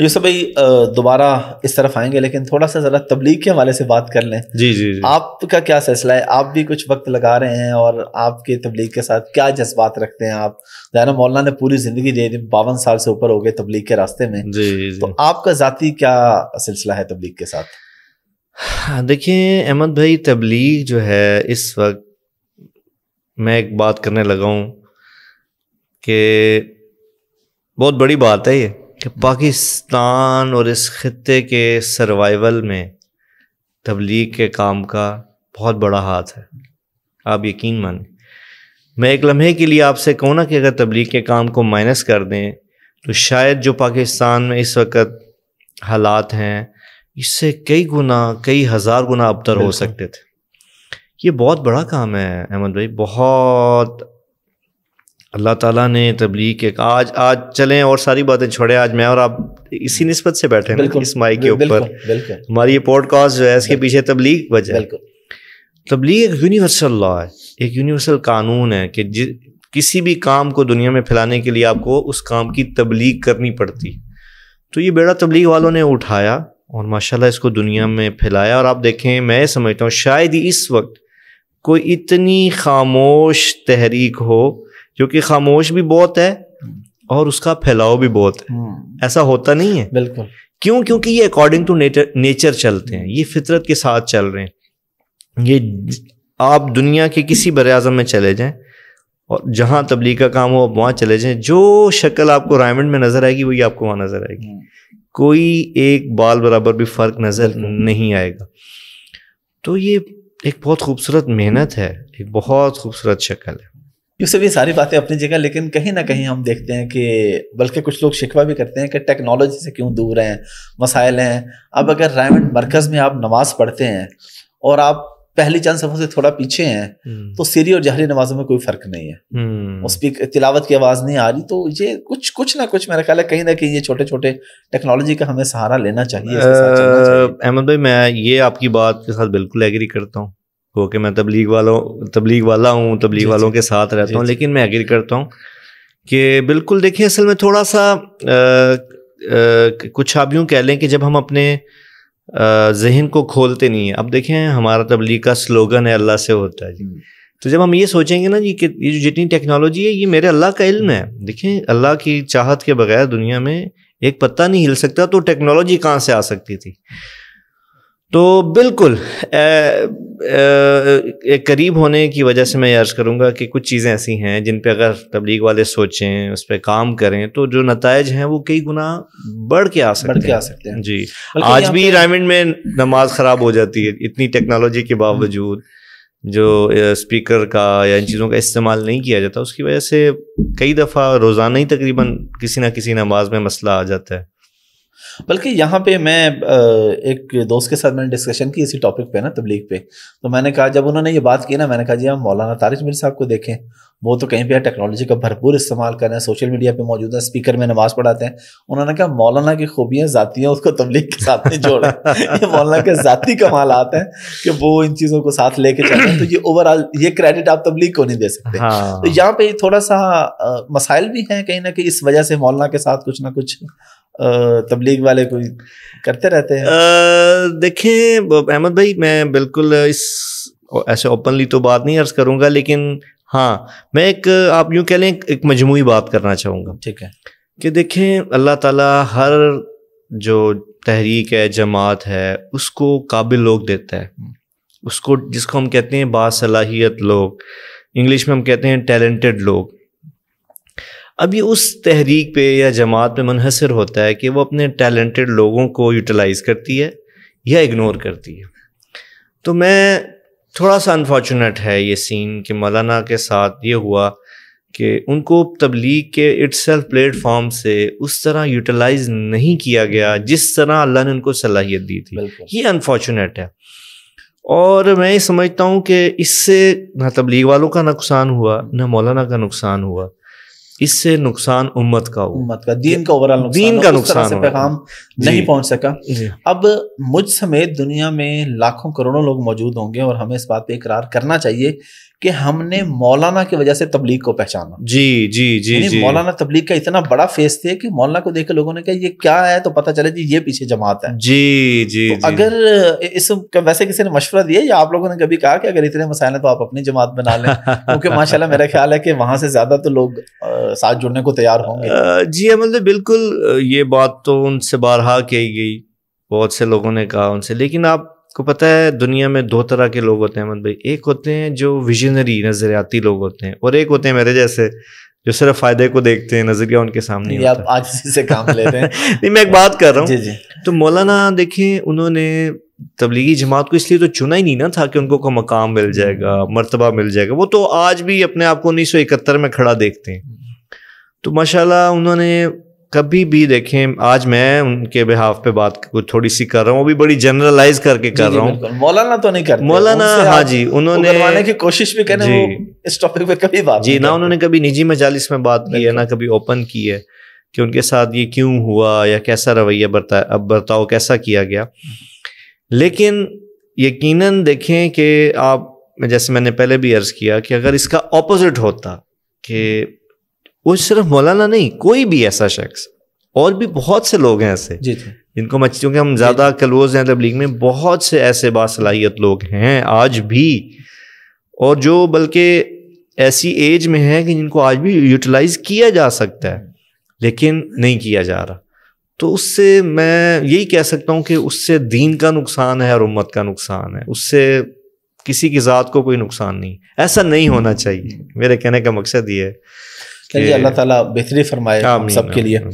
यूसुफ भाई दोबारा इस तरफ आएंगे लेकिन थोड़ा सा ज़रा तबलीग के हवाले से बात कर लें जी जी, जी। आपका क्या सिलसिला है आप भी कुछ वक्त लगा रहे हैं और आपके तबलीग के साथ क्या जज्बात रखते हैं आप जाना मौलाना ने पूरी ज़िंदगी दे दी बावन साल से ऊपर हो गए तबलीग के रास्ते में जी, जी, जी। तो आपका जाति क्या सिलसिला है तबलीग के साथ देखिए अहमद भाई तबलीग जो है इस वक्त मैं एक बात करने लगा हूँ कि बहुत बड़ी बात है ये कि पाकिस्तान और इस खत्े के सर्वाइवल में तबलीग के काम का बहुत बड़ा हाथ है आप यकीन माने मैं एक लम्हे के लिए आपसे कहूँ ना कि अगर तबलीग के काम को माइनस कर दें तो शायद जो पाकिस्तान में इस वक्त हालात हैं इससे कई गुना कई हज़ार गुना अबतर हो सकते थे ये बहुत बड़ा काम है अहमद भाई बहुत अल्लाह ताला ने तबलीग के आज आज चलें और सारी बातें छोड़ें आज मैं और आप इसी नस्बत से बैठे हैं इस माई के ऊपर हमारी ये पॉडकास्ट जो है इसके पीछे तबलीग वजह तबलीग एक यूनिवर्सल लॉ है एक यूनिवर्सल कानून है कि जि किसी भी काम को दुनिया में फैलाने के लिए आपको उस काम की तबलीग करनी पड़ती तो ये बेड़ा तबलीग वालों ने उठाया और माशाल्लाह इसको दुनिया में फैलाया और आप देखें मैं समझता हूँ शायद ही इस वक्त कोई इतनी खामोश तहरीक हो क्योंकि खामोश भी बहुत है और उसका फैलाव भी बहुत है हम्म। ऐसा होता नहीं है बिल्कुल क्यों क्योंकि ये अकॉर्डिंग टू नेचर चलते हैं ये फितरत के साथ चल रहे हैं ये आप दुनिया के किसी बर अजम में चले जाएं और जहाँ तबलीग का काम हो आप वहाँ चले जाएं जो शक्ल आपको रायमंड में नज़र आएगी वही आपको वहाँ नज़र आएगी हम्म। कोई एक बाल बराबर भी फ़र्क नज़र नहीं आएगा तो ये एक बहुत खूबसूरत मेहनत है एक बहुत खूबसूरत शक्ल है ये सब ये सारी बातें अपनी जगह लेकिन कहीं ना कहीं हम देखते हैं कि बल्कि कुछ लोग शिकवा भी करते हैं कि टेक्नोलॉजी से क्यों दूर हैं मसाइल हैं अब अगर रायमंड मरकज़ में आप नमाज पढ़ते हैं और आप पहली चंद सफ़ों से थोड़ा पीछे हैं हम्म। तो सीरी और जहरी नमाजों में कोई फ़र्क नहीं है हम्म। उस पर तिलावत की आवाज़ नहीं आ रही तो ये कुछ कुछ ना कुछ मेरा ख्याल है कहीं ना कहीं ये छोटे छोटे टेक्नोलॉजी का हमें सहारा लेना चाहिए अहमद भाई मैं ये आपकी बात के साथ बिल्कुल एग्री करता हूँ हो कि मैं तबलीग वालों तबलीग वाला हूँ तबलीग वालों के साथ रहता हूँ लेकिन मैं एग्री करता हूँ कि बिल्कुल देखिए असल में थोड़ा सा आ, आ, कुछ आप यूँ कह लें कि जब हम अपने जहन को खोलते नहीं हैं अब देखें हमारा तबलीग का स्लोगन है अल्लाह से होता है जी हम्म। तो जब हम ये सोचेंगे ना जी कि ये जो जितनी टेक्नोलॉजी है ये मेरे अल्लाह का इल्म है देखें अल्लाह की चाहत के बगैर दुनिया में एक पत्ता नहीं हिल सकता तो टेक्नोलॉजी कहाँ से आ सकती थी तो बिल्कुल ए, ए, ए, करीब होने की वजह से मैं अर्ज़ करूँगा कि कुछ चीज़ें ऐसी हैं जिन पे अगर तबलीग वाले सोचें उस पर काम करें तो जो नतज हैं वो कई गुना बढ़ के आ सकते बढ़ के आ सकते हैं जी आज भी रायमंड में नमाज ख़राब हो जाती है इतनी टेक्नोलॉजी के बावजूद जो स्पीकर का या इन चीज़ों का इस्तेमाल नहीं किया जाता उसकी वजह से कई दफ़ा रोज़ाना ही तकरीबन किसी ना किसी नमाज में मसला आ जाता है बल्कि यहाँ पे मैं एक दोस्त के साथ मैंने डिस्कशन की इसी टॉपिक पे ना तबलीग पे तो मैंने कहा जब उन्होंने ये बात की ना मैंने कहा जी हम मौलाना तारिक मिर साहब को देखें वो तो कहीं पे टेक्नोलॉजी का भरपूर इस्तेमाल कर रहे हैं सोशल मीडिया पे मौजूद है स्पीकर में नमाज पढ़ाते हैं उन्होंने कहा मौलाना की खूबियाँ हैं उसको तबलीग के साथ में जोड़ा ये मौलाना के ज़ाती कमाल आते हैं कि वो इन चीज़ों को साथ लेके चल रहे हैं तो ये ओवरऑल ये क्रेडिट आप तबलीग को नहीं दे सकते हाँ। तो यहाँ पे थोड़ा सा मसाइल भी हैं कहीं ना कहीं इस वजह से मौलाना के साथ कुछ ना कुछ तबलीग वाले कोई करते रहते हैं देखें अहमद भाई मैं बिल्कुल इस ऐसे ओपनली तो बात नहीं अर्ज़ करूँगा लेकिन हाँ मैं एक आप यूँ कह लें एक मजमू बात करना चाहूँगा ठीक है कि देखें अल्लाह ताला हर जो तहरीक है जमात है उसको काबिल लोग देता है हम्म। उसको जिसको हम कहते हैं बासलाहियत लोग इंग्लिश में हम कहते हैं टैलेंटेड लोग अब ये उस तहरीक पे या जमात पे मुनहसर होता है कि वो अपने टैलेंटेड लोगों को यूटिलाइज़ करती है या इग्नोर करती है तो मैं थोड़ा सा अनफॉर्चुनेट है ये सीन कि मौलाना के साथ ये हुआ कि उनको तबलीग के इट्स प्लेटफॉर्म से उस तरह यूटिलाइज नहीं किया गया जिस तरह अल्लाह ने उनको सलाहियत दी थी ये अनफॉर्चुनेट है और मैं समझता हूँ कि इससे ना तबलीग वालों का नुकसान हुआ ना मौलाना का नुकसान हुआ इससे नुकसान उम्मत का हो उम्मत का दीन का ओवरऑल नुकसान दीन का नुकसान से पैगाम नहीं पहुंच सका अब मुझ समेत दुनिया में लाखों करोड़ों लोग मौजूद होंगे और हमें इस बात पे इकरार करना चाहिए कि हमने मौलाना की वजह से तबलीग को पहचाना जी जी जी, जी। मौलाना तबलीग का इतना बड़ा फेस थे कि मौलाना को देखकर लोगों ने कहा ये क्या है तो पता चले जी ये पीछे जमात है जी जी, तो जी। अगर इस वैसे किसी ने मशवरा दिया या आप लोगों ने कभी कहा कि अगर इतने मसायल हैं तो आप अपनी जमात बना लें क्योंकि माशाल्लाह मेरा ख्याल है कि वहां से ज्यादा तो लोग साथ जुड़ने को तैयार होंगे जी मतलब बिल्कुल ये बात तो उनसे बारहा कही गई बहुत से लोगों ने कहा उनसे लेकिन आपको पता है दुनिया में दो तरह के लोग होते हैं अहमद भाई एक होते हैं जो विजनरी नज़रियाती लोग होते हैं और एक होते हैं मेरे जैसे जो सिर्फ फायदे को देखते हैं नजरिया उनके सामने होता आप आज से काम ले रहे हैं नहीं मैं एक बात कर रहा हूँ तो मौलाना देखें उन्होंने तबलीगी जमात को इसलिए तो चुना ही नहीं ना था कि उनको को मकाम मिल जाएगा हम्म। मरतबा मिल जाएगा वो तो आज भी अपने आप को उन्नीस में खड़ा देखते हैं हम्म। तो माशाल्लाह उन्होंने कभी भी देखें आज मैं उनके बिहाफ पे बात कुछ थोड़ी सी कर रहा हूँ वो भी बड़ी जनरलाइज करके कर रहा हूँ मौलाना तो नहीं कर मौलाना हाँ जी उन्होंने की कोशिश भी करें इस टॉपिक पे कभी बात जी ना उन्होंने कभी निजी मजालिस में बात की है ना कभी ओपन की है कि उनके साथ ये क्यों हुआ या कैसा रवैया बरता बर्ताव कैसा किया गया लेकिन यकीनन देखें कि आप जैसे मैंने पहले भी अर्ज़ किया कि अगर इसका ऑपोजिट होता कि वो सिर्फ मौलाना नहीं कोई भी ऐसा शख्स और भी बहुत से लोग हैं ऐसे तो। जिनको मैं क्योंकि हम ज़्यादा क्लोज तो। हैं तबलीग में बहुत से ऐसे बासलाहियत लोग हैं आज भी और जो बल्कि ऐसी एज में है कि जिनको आज भी यूटिलाइज किया जा सकता है लेकिन नहीं किया जा रहा तो उससे मैं यही कह सकता हूँ कि उससे दीन का नुकसान है और उम्मत का नुकसान है उससे किसी की ज़ात को कोई नुकसान नहीं ऐसा नहीं होना चाहिए मेरे कहने का मकसद ये है अल्लाह ताला बेहतरी फरमाए सबके लिए